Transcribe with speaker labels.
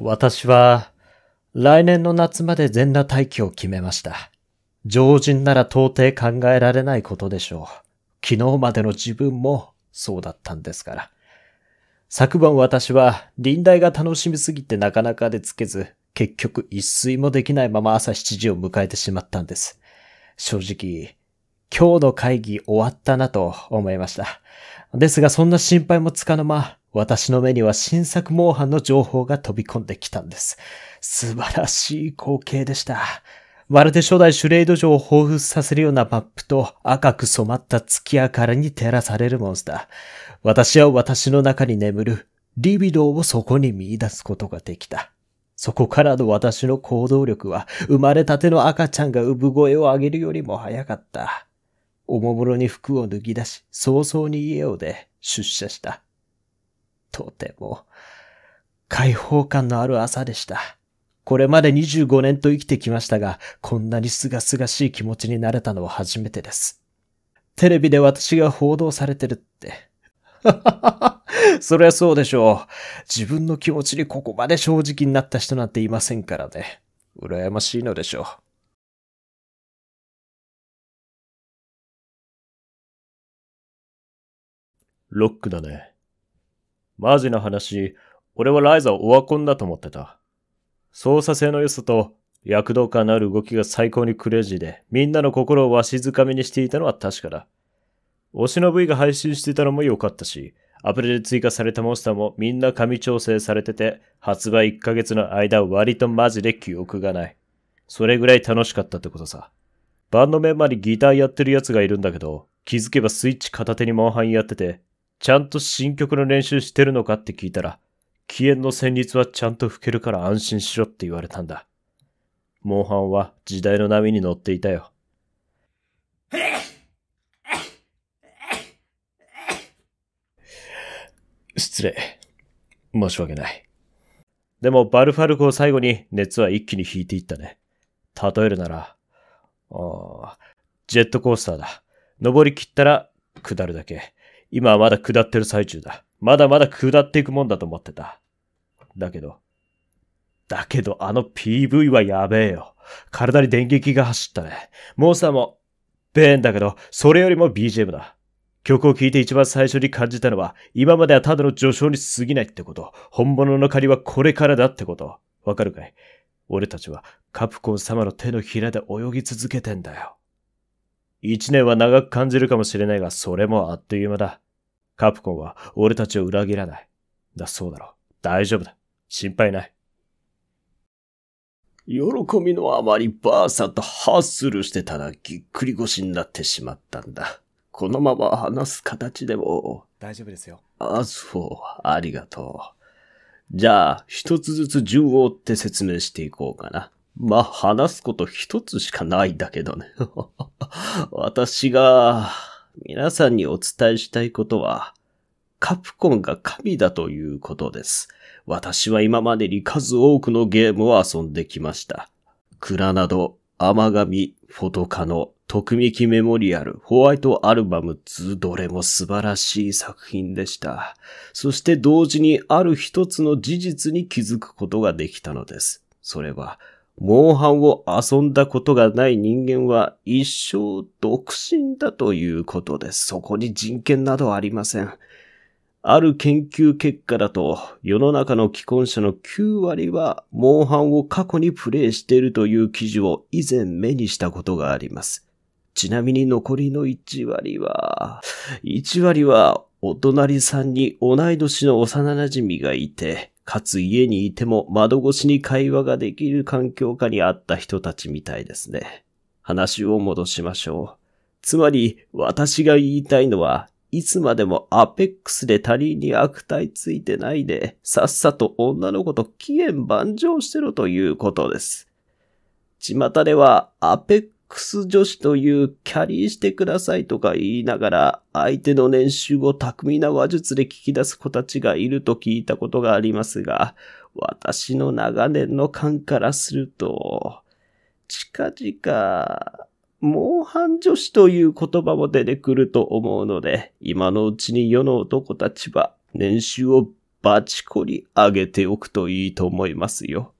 Speaker 1: 私は、来年の夏まで全裸待機を決めました。常人なら到底考えられないことでしょう。昨日までの自分もそうだったんですから。昨晩私は臨大が楽しみすぎてなかなかでつけず、結局一睡もできないまま朝7時を迎えてしまったんです。正直、今日の会議終わったなと思いました。ですがそんな心配もつかの間、私の目には新作モーハンの情報が飛び込んできたんです。素晴らしい光景でした。まるで初代シュレイド城を彷彿させるようなマップと赤く染まった月明かりに照らされるモンスター。私は私の中に眠るリビドーをそこに見出すことができた。そこからの私の行動力は生まれたての赤ちゃんが産声を上げるよりも早かった。おもむろに服を脱ぎ出し、早々に家を出、出社した。とても、解放感のある朝でした。これまで25年と生きてきましたが、こんなにすがすがしい気持ちになれたのは初めてです。テレビで私が報道されてるって。そりゃそうでしょう。自分の気持ちにここまで正直になった人なんていませんからね。羨ましいのでしょう。ロックだね。マジな話、俺はライザをオワコンだと思ってた。操作性の良さと躍動感のある動きが最高にクレイジーで、みんなの心をわしづかみにしていたのは確かだ。推しの V が配信してたのも良かったし、アプリで追加されたモンスターもみんな紙調整されてて、発売1ヶ月の間割とマジで記憶がない。それぐらい楽しかったってことさ。バンドメンバーにギターやってる奴がいるんだけど、気づけばスイッチ片手にモンハンやってて、ちゃんと新曲の練習してるのかって聞いたら、起炎の旋律はちゃんと吹けるから安心しろって言われたんだ。モンハンは時代の波に乗っていたよ。失礼。申し訳ない。でも、バルファルクを最後に熱は一気に引いていったね。例えるなら、ああ、ジェットコースターだ。登り切ったら下るだけ。今はまだ下ってる最中だ。まだまだ下っていくもんだと思ってた。だけど、だけどあの PV はやべえよ。体に電撃が走ったね。モンスターも、ベーンだけど、それよりも BGM だ。曲を聴いて一番最初に感じたのは、今まではただの序章に過ぎないってこと。本物の借りはこれからだってこと。わかるかい俺たちはカプコン様の手のひらで泳ぎ続けてんだよ。一年は長く感じるかもしれないが、それもあっという間だ。カプコンは俺たちを裏切らない。だそうだろう。大丈夫だ。心配ない。喜びのあまりばあさんとハッスルしてたらぎっくり腰になってしまったんだ。このまま話す形でも。大丈夫ですよ。あ、そう。ありがとう。じゃあ、一つずつ順を追って説明していこうかな。まあ話すこと一つしかないんだけどね。私が皆さんにお伝えしたいことは、カプコンが神だということです。私は今までに数多くのゲームを遊んできました。クラなど、ガ神、フォトカノ、特ミキメモリアル、ホワイトアルバム2、どれも素晴らしい作品でした。そして同時にある一つの事実に気づくことができたのです。それは、モンハンを遊んだことがない人間は一生独身だということです。そこに人権などありません。ある研究結果だと、世の中の既婚者の9割は、モンハンを過去にプレイしているという記事を以前目にしたことがあります。ちなみに残りの1割は、1割はお隣さんに同い年の幼馴染がいて、かつ家にいても窓越しに会話ができる環境下にあった人たちみたいですね。話を戻しましょう。つまり、私が言いたいのは、いつまでもアペックスで他人に悪態ついてないで、さっさと女の子と期限万丈してろということです。巷では、アペックス女子というキャリーしてくださいとか言いながら、相手の年収を巧みな話術で聞き出す子たちがいると聞いたことがありますが、私の長年の感からすると、近々、モンハン女子という言葉も出てくると思うので、今のうちに世の男たちは年収をバチコリ上げておくといいと思いますよ。